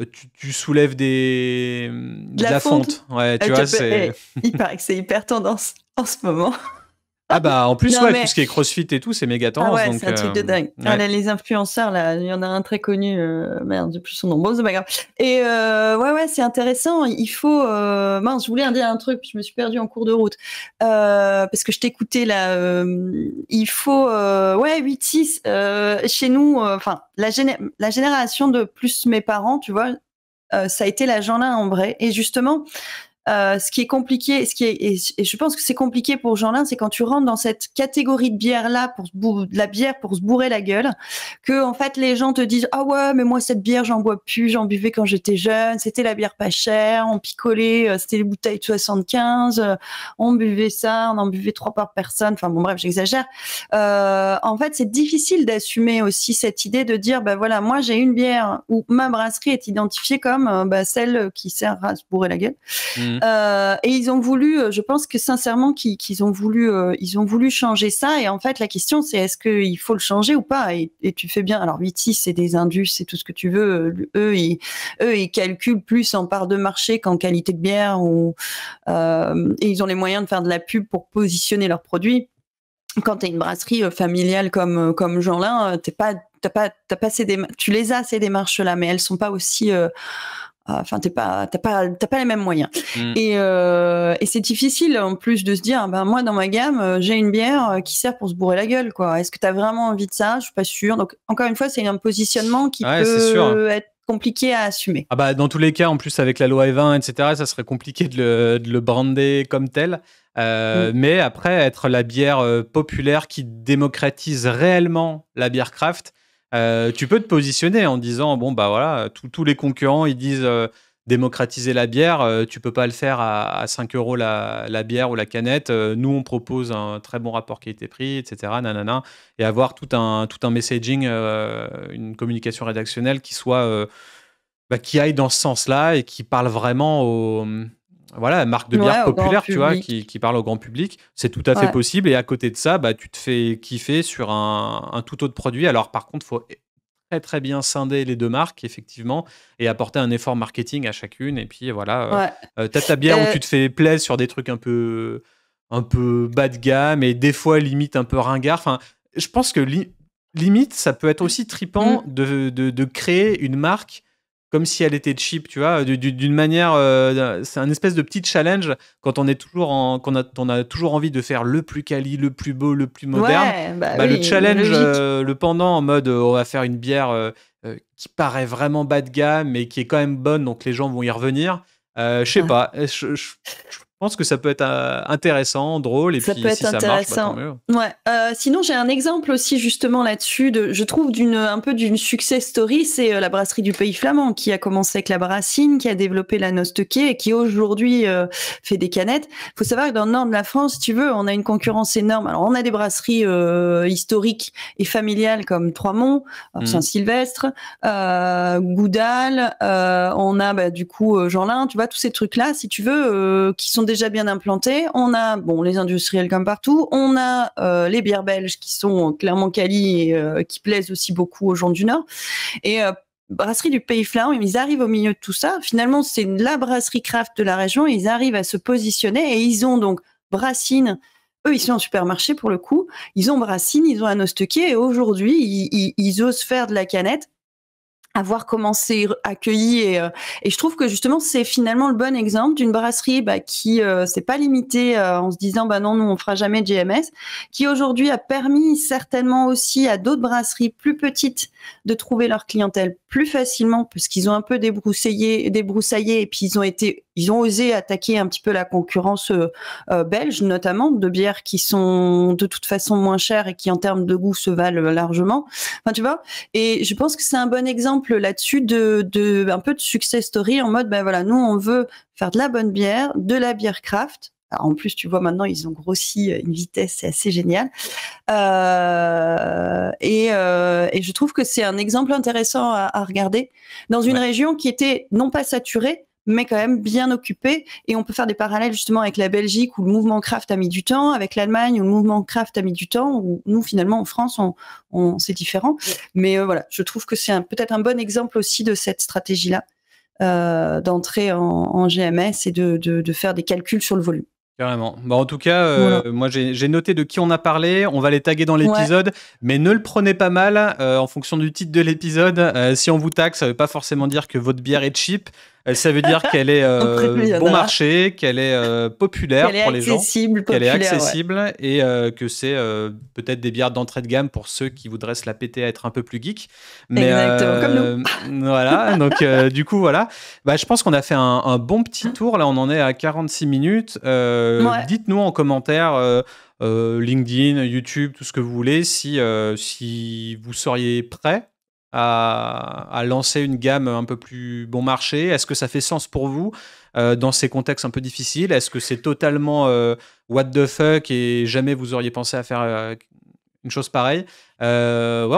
euh, tu, tu, soulèves des de la, fonte. Ouais, tu ah, vois, c'est. Eh, il paraît que c'est hyper tendance en ce moment. [LAUGHS] Ah bah en plus ouais, tout ce qui est CrossFit et tout, c'est méga ah tendance. Ah ouais, c'est un truc de euh, dingue. Ah, les influenceurs là, il y en a un très connu, euh, merde, de plus son nom c'est pas grave. Et euh, ouais ouais, c'est intéressant. Il faut, mince, je voulais dire un truc, je me suis perdu en cours de route parce que je t'écoutais là. il faut, ouais, 8-6 chez nous, enfin la, la génération de plus mes parents, tu vois, ça a été la Jeanlin en vrai. Et justement, euh, ce qui est compliqué, ce qui est, et, je pense que c'est compliqué pour Jean-Lin c'est quand tu rentres dans cette catégorie de bière là pour de la bière pour se bourrer la gueule, que en fait les gens te disent ah ouais mais moi cette bière j'en bois plus, j'en buvais quand j'étais jeune, c'était la bière pas chère, on picolait, euh, c'était les bouteilles de 75, euh, on buvait ça, on en buvait trois par personne, enfin bon bref j'exagère. Euh, en fait c'est difficile d'assumer aussi cette idée de dire bah voilà moi j'ai une bière où ma brasserie est identifiée comme bah, celle qui sert à se bourrer la gueule. Hmm. Mhm. Euh, et ils ont voulu, euh, je pense que sincèrement qu'ils ont voulu, euh, ils ont voulu changer ça. Et en fait, la question c'est est-ce qu'il faut le changer ou pas et, tu fais bien. Alors Viti c'est des indus, c'est tout ce que tu veux. Eux, ils, eux, ils calculent plus en part de marché qu'en qualité de bière ou et ils ont les moyens de faire de la pub pour positionner leurs produits. Quand tu as une brasserie familiale comme comme Jeanlin, t'es pas pas, pas ces tu les as ces démarches là, mais elles sont pas aussi Enfin, t'es pas, t'as pas, pas les mêmes moyens. Mm. Et, euh, et c'est difficile en plus de se dire, ben moi dans ma gamme, euh, j'ai une bière euh, qui sert pour se bourrer la gueule, quoi. Est-ce que t'as vraiment envie de ça Je suis pas sûre. Donc encore une fois, c'est un positionnement qui peut être compliqué à assumer. Ah bah dans tous les cas, en plus avec la loi E20, etc., ça serait compliqué de le, de le brander comme tel. Mm. Mais après, être la bière populaire qui démocratise réellement la bière craft, euh, tu peux te positionner en disant bon bah voilà, tous les concurrents ils disent euh, démocratiser la bière, euh, tu peux pas le faire à, 5 euros la, bière ou la canette. nous on propose un très bon rapport qualité-prix, etc. Nanana, et avoir tout un tout un messaging, une communication rédactionnelle qui soit bah, qui aille dans ce sens-là et qui parle vraiment aux, voilà, marque de bière populaire, tu vois, qui, parle au grand public. C'est tout à fait possible. Et à côté de ça, bah, tu te fais kiffer sur un, un tout autre produit. Alors, par contre, il faut très très bien scinder les deux marques effectivement et apporter un effort marketing à chacune et puis voilà euh, euh, t'as ta bière où euh tu te fais plaisir sur des trucs un peu un peu bas de gamme et des fois limite un peu ringard je pense que limite ça peut être aussi mmh. tripant de, créer une marque comme si elle était cheap, tu vois, d'une manière, euh, c'est un espèce de petit challenge quand on est toujours en, qu'on a, on a toujours envie de faire le plus quali, le plus beau, le plus moderne. Bah bah, le challenge, euh, le pendant en mode, euh, on va faire une bière qui paraît vraiment bas de gamme, mais qui est quand même bonne, donc les gens vont y revenir. je sais ah. pas, je je pense que ça peut être euh, intéressant, drôle, et ça puis peut être si intéressant. ça marche, bah, Ouais. Euh, sinon, j'ai un exemple aussi justement là-dessus, de, je trouve d'une un peu d'une success story, c'est euh, la brasserie du Pays Flamand qui a commencé avec la brassine, qui a développé la nostequée et qui aujourd'hui fait des canettes. Il faut savoir que dans le nord de la France, tu veux, on a une concurrence énorme. Alors, on a des brasseries historiques et familiales comme Trois-Monts, mm. Saint-Sylvestre, Goudal, on a bah, du coup Jeanlin, tu vois, tous ces trucs-là, si tu veux, qui sont déjà bien implantés. On a bon les industriels comme partout. On a euh, les bières belges qui sont clairement quali et euh, qui plaisent aussi beaucoup aux gens du Nord. Et euh, brasserie du Pays Flamand, ils arrivent au milieu de tout ça. Finalement, c'est la brasserie craft de la région. ils arrivent à se positionner et ils ont donc Brassine. Eux, ils sont en supermarché pour le coup. Ils ont Brassine, ils ont ostequier et aujourd'hui, ils osent faire de la canette avoir commencé euh, accueilli et, euh, et, je trouve que justement c'est finalement le bon exemple d'une brasserie bah, qui euh, s'est pas limitée euh, en se disant bah non nous on fera jamais de GMS qui aujourd'hui a permis certainement aussi à d'autres brasseries plus petites de trouver leur clientèle plus facilement parce qu'ils ont un peu débroussaillé débroussaillé et puis ils ont été ils ont osé attaquer un petit peu la concurrence euh, euh, belge, notamment de bières qui sont de toute façon moins chères et qui en termes de goût se valent largement. Enfin, tu vois. Et je pense que c'est un bon exemple là-dessus de, de un peu de success story en mode, ben voilà, nous on veut faire de la bonne bière, de la bière craft, alors en plus, tu vois, maintenant, ils ont grossi euh, une vitesse, c'est assez génial. Euh, et, et, je trouve que c'est un exemple intéressant à, à regarder dans une région qui était non pas saturée, mais quand même bien occupé. Et on peut faire des parallèles justement avec la Belgique où le mouvement craft a mis du temps, avec l'Allemagne où le mouvement craft a mis du temps, où nous finalement en France, on, c'est différent. Mais euh, voilà, je trouve que c'est peut-être un bon exemple aussi de cette stratégie-là euh, d'entrer en, GMS et de, faire des calculs sur le volume. Carrément. Bon, bah, en tout cas, euh, moi j'ai noté de qui on a parlé. On va les taguer dans l'épisode, mais ne le prenez pas mal en fonction du titre de l'épisode. si on vous taxe, ça ne veut pas forcément dire que votre bière est cheap. Ça veut dire [LAUGHS] qu'elle est euh, bon marché, qu'elle est euh, populaire pour les gens, qu'elle est accessible et euh, que c'est peut-être des bières d'entrée de gamme pour ceux qui voudraient se la péter à être un peu plus geek. Mais comme nous. [LAUGHS] voilà, donc du coup voilà, bah, je pense qu'on a fait un, bon petit tour. Là, on en est à 46 minutes. Dites-nous en commentaire. LinkedIn, YouTube, tout ce que vous voulez, si, si vous seriez prêt à, lancer une gamme un peu plus bon marché Est-ce que ça fait sens pour vous euh, dans ces contextes un peu difficiles Est-ce que c'est totalement euh, what the fuck et jamais vous auriez pensé à faire euh, une chose pareille Ouais,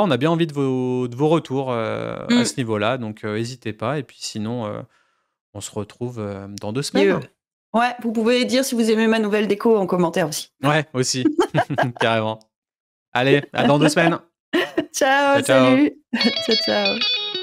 on a bien envie de vos, de vos retours à mm. ce niveau-là, donc n'hésitez pas. Et puis sinon, on se retrouve dans deux semaines. Ouais. vous pouvez dire si vous aimez ma nouvelle déco en commentaire aussi. Ouais, aussi, [LAUGHS] carrément. Allez, à dans deux semaines. ciao, ciao, salut. [LAUGHS] ciao, ciao.